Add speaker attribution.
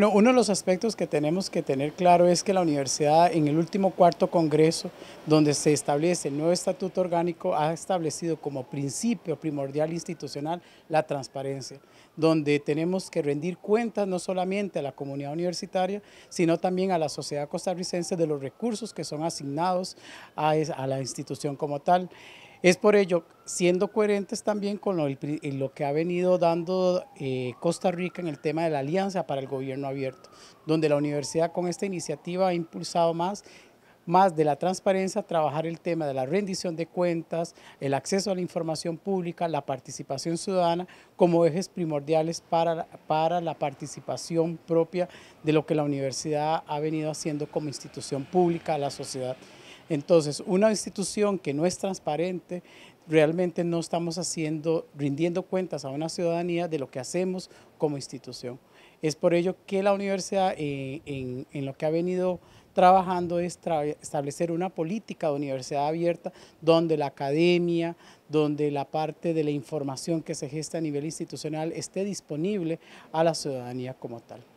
Speaker 1: Bueno, uno de los aspectos que tenemos que tener claro es que la universidad en el último cuarto congreso, donde se establece el nuevo estatuto orgánico, ha establecido como principio primordial institucional la transparencia, donde tenemos que rendir cuentas no solamente a la comunidad universitaria, sino también a la sociedad costarricense de los recursos que son asignados a, la institución como tal. Es por ello, siendo coherentes también con lo, que ha venido dando eh, Costa Rica en el tema de la Alianza para el Gobierno Abierto, donde la universidad con esta iniciativa ha impulsado más más de la transparencia, trabajar el tema de la rendición de cuentas, el acceso a la información pública, la participación ciudadana como ejes primordiales para, para la participación propia de lo que la universidad ha venido haciendo como institución pública a la sociedad. Entonces, una institución que no es transparente, realmente no estamos haciendo, rindiendo cuentas a una ciudadanía de lo que hacemos como institución. Es por ello que la universidad eh, en, lo que ha venido trabajando es establecer una política de universidad abierta donde la academia, donde la parte de la información que se gesta a nivel institucional esté disponible a la ciudadanía como tal.